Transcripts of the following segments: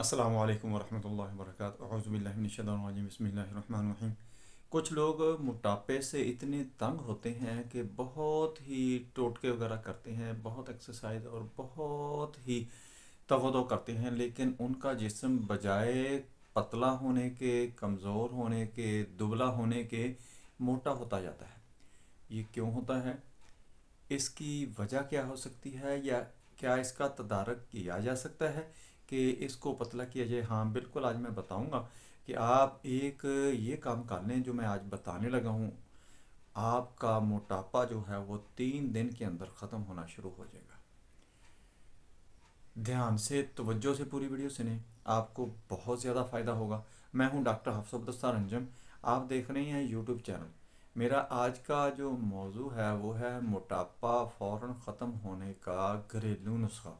अस्सलाम वालेकुम वरहमतुल्लाहि वबरकातुहू रहमानिर रहीम कुछ लोग मोटापे से इतने तंग होते हैं कि बहुत ही टोटके वगैरह करते हैं बहुत एक्सरसाइज और बहुत ही तवदो करते हैं लेकिन उनका जिसम बजाय पतला होने के कमज़ोर होने के दुबला होने के मोटा होता जाता है ये क्यों होता है इसकी वजह क्या हो सकती है या क्या इसका तदारक किया जा सकता है कि इसको पतला किया जाए हाँ बिल्कुल आज मैं बताऊंगा कि आप एक ये काम कर लें जो मैं आज बताने लगा हूँ आपका मोटापा जो है वो तीन दिन के अंदर ख़त्म होना शुरू हो जाएगा ध्यान से तवज्जो से पूरी वीडियो सुने आपको बहुत ज़्यादा फ़ायदा होगा मैं हूँ डॉक्टर हफ्सबदस्ता रंजम आप देख रहे हैं यूट्यूब चैनल मेरा आज का जो मौजू है वो है मोटापा फ़ौर ख़त्म होने का घरेलू नुस्खा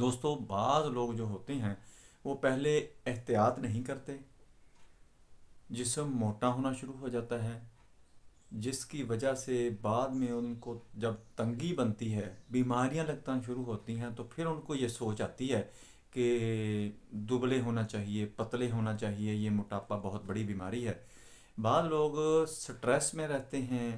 दोस्तों बाज़ लोग जो होते हैं वो पहले एहतियात नहीं करते जिसम मोटा होना शुरू हो जाता है जिसकी वजह से बाद में उनको जब तंगी बनती है बीमारियां लगता शुरू होती हैं तो फिर उनको ये सोच आती है कि दुबले होना चाहिए पतले होना चाहिए ये मोटापा बहुत बड़ी बीमारी है बाद लोग स्ट्रेस में रहते हैं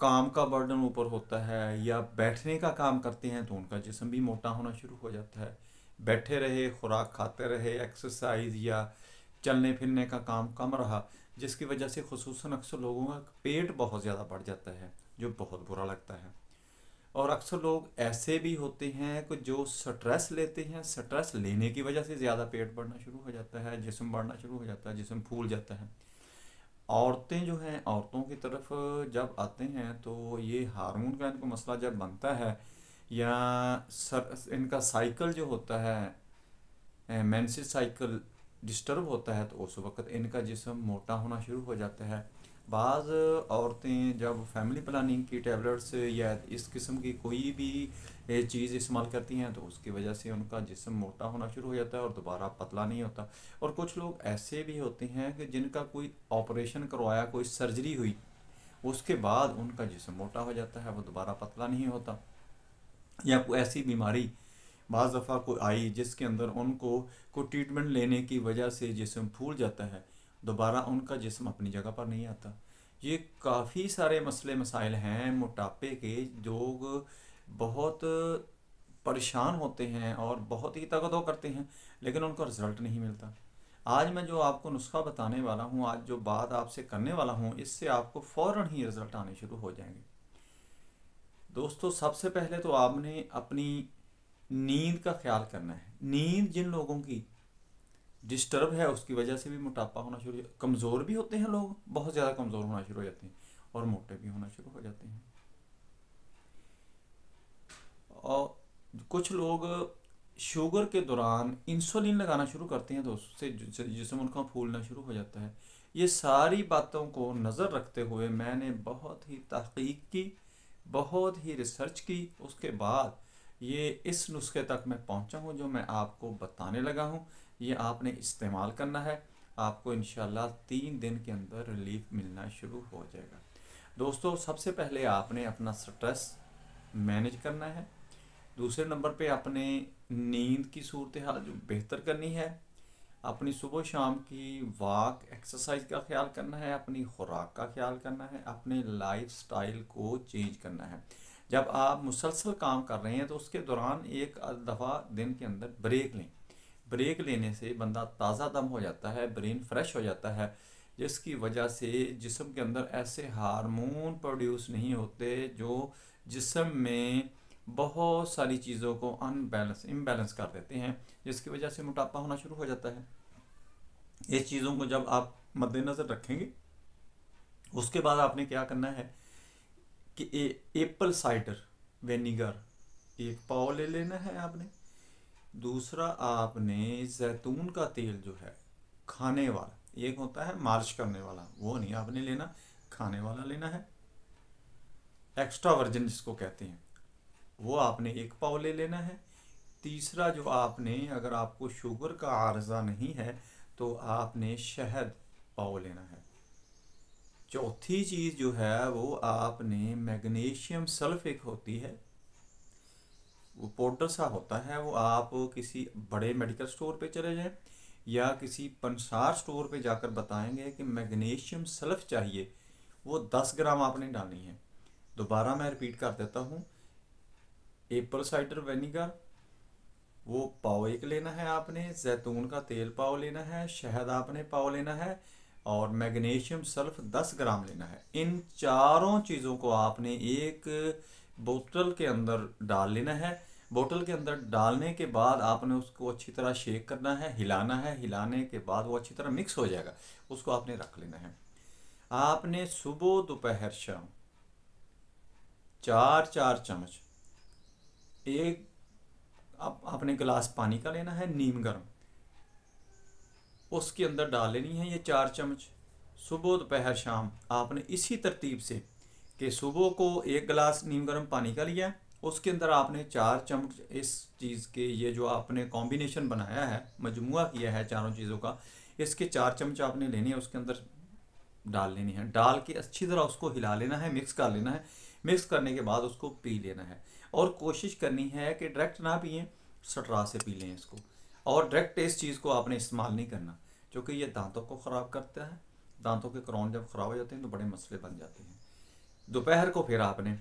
काम का बर्डन ऊपर होता है या बैठने का काम करते हैं तो उनका जिसम भी मोटा होना शुरू हो जाता है बैठे रहे खुराक खाते रहे एक्सरसाइज या चलने फिरने का काम कम रहा जिसकी वजह से खसूस अक्सर लोगों का पेट बहुत ज़्यादा बढ़ जाता है जो बहुत बुरा लगता है और अक्सर लोग ऐसे भी होते हैं कि जो स्ट्रेस लेते हैं स्ट्रेस लेने की वजह से ज़्यादा पेट बढ़ना शुरू हो जाता है जिसम बढ़ना शुरू हो जाता है जिसम फूल जाता है औरतें जो हैं औरतों की तरफ जब आते हैं तो ये हार्मोन का इनको मसला जब बनता है या सर इनका साइकिल जो होता है मैंसिस साइकिल डिस्टर्ब होता है तो उस वक्त इनका जिसम मोटा होना शुरू हो जाता है बाज़ औरतें जब फैमिली प्लानिंग की टैबलेट्स या इस किस्म की कोई भी चीज़ इस्तेमाल करती हैं तो उसकी वजह से उनका जिसम मोटा होना शुरू हो जाता है और दोबारा पतला नहीं होता और कुछ लोग ऐसे भी होते हैं कि जिनका कोई ऑपरेशन करवाया कोई सर्जरी हुई उसके बाद उनका जिसम मोटा हो जाता है वो दोबारा पतला नहीं होता या कोई ऐसी बीमारी बज़ दफ़ा कोई आई जिसके अंदर उनको कोई ट्रीटमेंट लेने की वजह से जिसम फूल जाता है दोबारा उनका जिसम अपनी जगह पर नहीं आता ये काफ़ी सारे मसले मसाइल हैं मोटापे के जो बहुत परेशान होते हैं और बहुत ही तगदो करते हैं लेकिन उनको रिज़ल्ट नहीं मिलता आज मैं जो आपको नुस्खा बताने वाला हूँ आज जो बात आपसे करने वाला हूँ इससे आपको फ़ौर ही रिज़ल्ट आने शुरू हो जाएंगे दोस्तों सबसे पहले तो आपने अपनी नींद का ख्याल करना है नींद जिन लोगों की डिस्टर्ब है उसकी वजह से भी मोटापा होना शुरू कमज़ोर भी होते हैं लोग बहुत ज़्यादा कमज़ोर होना शुरू हो जाते हैं और मोटे भी होना शुरू हो जाते हैं और कुछ लोग शुगर के दौरान इंसुलिन लगाना शुरू करते हैं तो उससे जिसम उनका फूलना शुरू हो जाता है ये सारी बातों को नज़र रखते हुए मैंने बहुत ही तहकीक की बहुत ही रिसर्च की उसके बाद ये इस नुस्खे तक मैं पहुंचा हूँ जो मैं आपको बताने लगा हूँ ये आपने इस्तेमाल करना है आपको इन तीन दिन के अंदर रिलीफ मिलना शुरू हो जाएगा दोस्तों सबसे पहले आपने अपना स्ट्रेस मैनेज करना है दूसरे नंबर पे आपने नींद की सूरत हाल जो बेहतर करनी है अपनी सुबह शाम की वाक एक्सरसाइज का ख्याल करना है अपनी खुराक का ख्याल करना है अपने लाइफ स्टाइल को चेंज करना है जब आप मुसलसल काम कर रहे हैं तो उसके दौरान एक दफ़ा दिन के अंदर ब्रेक लें ब्रेक लेने से बंदा ताज़ा दम हो जाता है ब्रेन फ्रेश हो जाता है जिसकी वजह से जिसम के अंदर ऐसे हारमोन प्रोड्यूस नहीं होते जो जिसम में बहुत सारी चीज़ों को अनबैलेंस इम्बैलेंस कर देते हैं जिसकी वजह से मोटापा होना शुरू हो जाता है इस चीज़ों को जब आप मद्देनज़र रखेंगे उसके बाद आपने क्या करना है कि ए, एप्पल साइडर वेनीगर एक पाव ले लेना है आपने दूसरा आपने जैतून का तेल जो है खाने वाला एक होता है मार्च करने वाला वो नहीं आपने लेना खाने वाला लेना है एक्स्ट्रा वर्जन जिसको कहते हैं वो आपने एक पाव ले लेना है तीसरा जो आपने अगर आपको शुगर का आर्जा नहीं है तो आपने शहद पाव लेना है चौथी चीज़ जो है वो आपने मैग्नीशियम सल्फेट होती है वो पाउडर सा होता है वो आप किसी बड़े मेडिकल स्टोर पे चले जाएं या किसी पंसार स्टोर पे जाकर बताएंगे कि मैग्नीशियम सल्फ चाहिए वो दस ग्राम आपने डालनी है दोबारा मैं रिपीट कर देता हूँ एप्पल साइडर वेनिगर वो पाओ एक लेना है आपने जैतून का तेल पाओ लेना है शहद आपने पाओ लेना है और मैग्नीशियम सल्फ 10 ग्राम लेना है इन चारों चीज़ों को आपने एक बोतल के अंदर डाल लेना है बोतल के अंदर डालने के बाद आपने उसको अच्छी तरह शेक करना है हिलाना है हिलाने के बाद वो अच्छी तरह मिक्स हो जाएगा उसको आपने रख लेना है आपने सुबह दोपहर शाम चार चार चम्मच एक आप, आपने गिलास पानी का लेना है नीम गर्म उसके अंदर डाल लेनी है ये चार चम्मच सुबह दोपहर शाम आपने इसी तरतीब से कि सुबह को एक गिलास नीम गर्म पानी का लिया उसके अंदर आपने चार चम्मच इस चीज़ के ये जो आपने कॉम्बिनेशन बनाया है मजमु किया है चारों चीज़ों का इसके चार चम्मच आपने लेने हैं उसके अंदर डाल लेनी है डाल के अच्छी तरह उसको हिला लेना है मिक्स कर लेना है मिक्स करने के बाद उसको पी लेना है और कोशिश करनी है कि डायरेक्ट ना पिए सटरा से पी लें इसको और डायरेक्ट इस चीज़ को आपने इस्तेमाल नहीं करना क्योंकि ये दांतों को ख़राब करता है दांतों के क्रॉन जब ख़राब हो जाते हैं तो बड़े मसले बन जाते हैं दोपहर को फिर आपने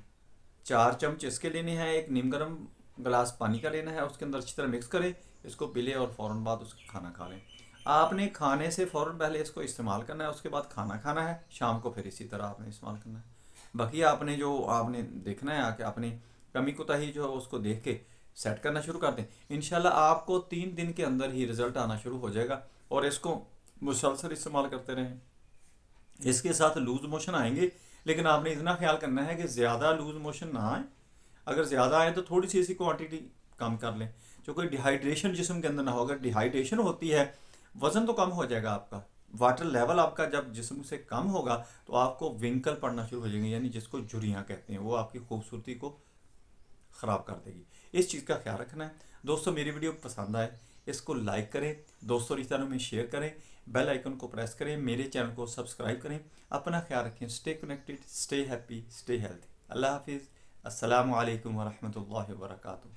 चार चमच इसके लेने हैं एक नीम गर्म गिलास पानी का लेना है उसके अंदर अच्छी तरह मिक्स करें इसको पिले और फ़ौर बाद उसका खाना खा लें आपने खाने से फ़ौर पहले इसको इस्तेमाल करना है उसके बाद खाना खाना है शाम को फिर इसी तरह आपने इस्तेमाल करना है बाकी आपने जो आपने देखना है आके अपनी कमी कोताही जो है उसको देख के सेट करना शुरू कर दें इन आपको तीन दिन के अंदर ही रिज़ल्ट आना शुरू हो जाएगा और इसको मुसलसल इस्तेमाल करते रहें इसके साथ लूज़ मोशन आएंगे लेकिन आपने इतना ख्याल करना है कि ज़्यादा लूज़ मोशन ना आए अगर ज़्यादा आए तो थोड़ी सी इसी क्वान्टिटी कम कर लें जो कोई डिहाइड्रेशन जिसम के अंदर ना होगा डिहाइड्रेशन होती है वज़न तो कम हो जाएगा आपका वाटर लेवल आपका जब जिसम से कम होगा तो आपको विंकल पड़ना शुरू हो जाएंगे यानी जिसको झुरियाँ कहते हैं वो आपकी खूबसूरती को ख़राब कर देगी इस चीज़ का ख्याल रखना है दोस्तों मेरी वीडियो पसंद आए इसको लाइक करें दोस्तों रिश्तेदारों में शेयर करें बेल आइकन को प्रेस करें मेरे चैनल को सब्सक्राइब करें अपना ख्याल रखें stay connected stay happy stay healthy अल्लाह हाफिज़ असलकम वरहमल वर्का